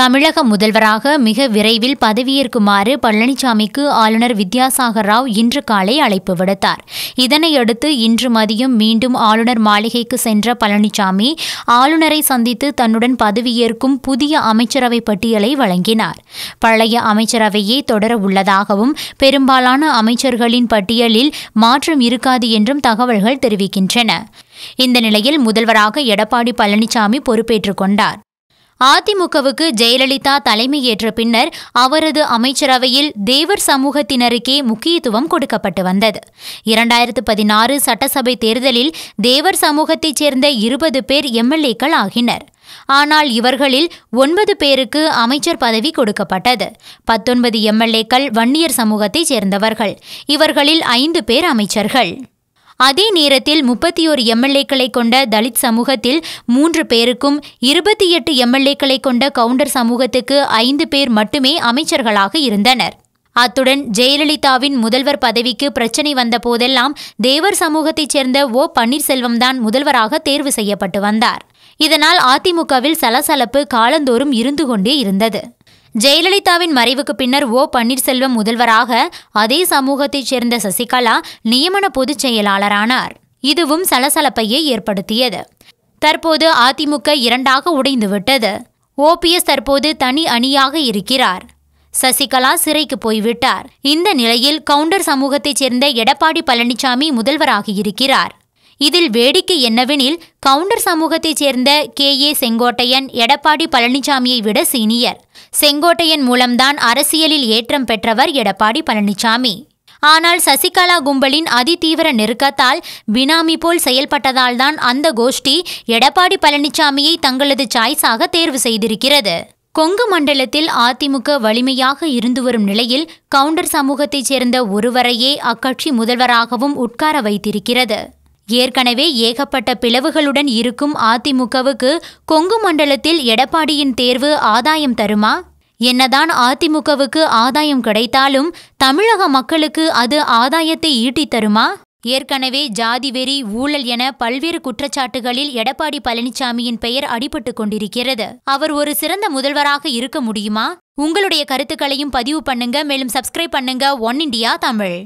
தமிழக முதல்வராக மிக விரைவில் பதவியேற்குமாறு பழனிசாமிக்கு ஆளுநர் வித்யாசாகர் ராவ் இன்று காலை அழைப்பு விடுத்தார் இதனையடுத்து இன்று மதியம் மீண்டும் ஆளுநர் மாளிகைக்கு சென்ற பழனிசாமி ஆளுநரை சந்தித்து தன்னுடன் பதவியேற்கும் புதிய அமைச்சரவை பட்டியலை வழங்கினார் பழைய அமைச்சரவையே தொடர உள்ளதாகவும் பெரும்பாலான அமைச்சர்களின் பட்டியலில் மாற்றம் இருக்காது என்றும் தகவல்கள் தெரிவிக்கின்றன இந்த நிலையில் முதல்வராக எடப்பாடி பழனிசாமி பொறுப்பேற்றுக் கொண்டார் அதிமுகவுக்கு ஜெயலலிதா தலைமையேற்ற பின்னர் அவரது அமைச்சரவையில் தேவர் சமூகத்தினருக்கே முக்கியத்துவம் கொடுக்கப்பட்டு வந்தது இரண்டாயிரத்து பதினாறு சட்டசபை தேர்தலில் தேவர் சமூகத்தைச் சேர்ந்த இருபது பேர் எம்எல்ஏக்கள் ஆகினர் ஆனால் இவர்களில் ஒன்பது பேருக்கு அமைச்சர் பதவி கொடுக்கப்பட்டது பத்தொன்பது எம்எல்ஏக்கள் வன்னியர் சமூகத்தைச் சேர்ந்தவர்கள் இவர்களில் ஐந்து பேர் அமைச்சர்கள் அதே நேரத்தில் முப்பத்தி ஒரு எம்எல்ஏக்களை கொண்ட தலித் சமூகத்தில் மூன்று பேருக்கும் இருபத்தி எட்டு எம்எல்ஏக்களை கொண்ட கவுண்டர் சமூகத்துக்கு ஐந்து பேர் மட்டுமே அமைச்சர்களாக இருந்தனர் அத்துடன் ஜெயலலிதாவின் முதல்வர் பதவிக்கு பிரச்சினை வந்த போதெல்லாம் தேவர் சமூகத்தைச் சேர்ந்த ஓ பன்னீர்செல்வம் தான் முதல்வராக தேர்வு செய்யப்பட்டு வந்தார் இதனால் அதிமுகவில் சலசலப்பு காலந்தோறும் இருந்து கொண்டே இருந்தது ஜெயலலிதாவின் மறைவுக்கு பின்னர் ஓ பன்னீர்செல்வம் முதல்வராக அதே சமூகத்தைச் சேர்ந்த சசிகலா நியமன பொதுச் செயலாளரானார் இதுவும் சலசலப்பையை ஏற்படுத்தியது தற்போது அதிமுக இரண்டாக உடைந்துவிட்டது ஓபிஎஸ் தற்போது தனி அணியாக இருக்கிறார் சசிகலா சிறைக்கு போய்விட்டார் இந்த நிலையில் கவுண்டர் சமூகத்தைச் சேர்ந்த எடப்பாடி பழனிசாமி முதல்வராக இருக்கிறார் இதில் வேடிக்கை என்னவெனில் கவுண்டர் சமூகத்தைச் சேர்ந்த கே ஏ செங்கோட்டையன் எடப்பாடி பழனிசாமியை விட சீனியர் செங்கோட்டையன் மூலம்தான் அரசியலில் ஏற்றம் பெற்றவர் எடப்பாடி பழனிசாமி ஆனால் சசிகலா கும்பலின் அதிதீவிர நெருக்கத்தால் பினாமி போல் செயல்பட்டதால்தான் அந்த கோஷ்டி எடப்பாடி பழனிசாமியை தங்களது சாய்ஸாக தேர்வு செய்திருக்கிறது கொங்கு மண்டலத்தில் அதிமுக வலிமையாக இருந்து வரும் நிலையில் கவுண்டர் சமூகத்தைச் சேர்ந்த ஒருவரையே அக்கட்சி முதல்வராகவும் உட்கார வைத்திருக்கிறது ஏற்கனவே ஏகப்பட்ட பிளவுகளுடன் இருக்கும் அதிமுகவுக்கு கொங்கு மண்டலத்தில் எடப்பாடியின் தேர்வு ஆதாயம் தருமா என்னதான் அதிமுகவுக்கு ஆதாயம் கிடைத்தாலும் தமிழக மக்களுக்கு அது ஆதாயத்தை ஈட்டித் தருமா ஏற்கனவே ஜாதி வெறி ஊழல் என பல்வேறு குற்றச்சாட்டுகளில் எடப்பாடி பழனிசாமியின் பெயர் அடிபட்டு கொண்டிருக்கிறது அவர் ஒரு சிறந்த முதல்வராக இருக்க முடியுமா உங்களுடைய கருத்துக்களையும் பதிவு பண்ணுங்க மேலும் சப்ஸ்கிரைப் பண்ணுங்க ஒன் இண்டியா தமிழ்